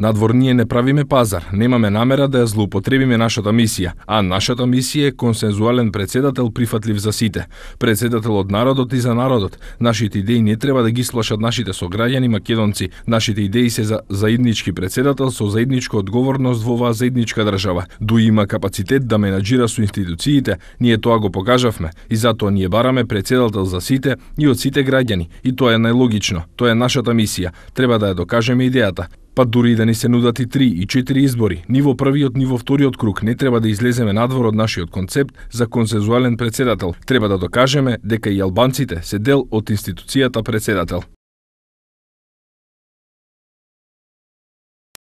Надвор ние не правиме пазар, немаме намера да ја злоупотребиме нашата мисија, а нашата мисија е консензуален председател прифатлив за сите, председател од народот и за народот. Нашите идеи не треба да ги слушат нашите сограѓани македонци. Нашите идеи се за заеднички председател со заедничка одговорност во оваа заедничка држава. Дуи има капацитет да менаџира со институциите, ние тоа го покажавме и затоа ние бараме председател за сите и од сите граѓани и тоа е најлогично. Тоа е нашата мисија. Треба да ја докажеме идејата. Па дури и да ни се нудат и три и четири избори, ни во првиот, ни во вториот круг не треба да излеземе надвор од нашиот концепт за консензуален председател. Треба да докажеме дека и албанците се дел од институцијата председател.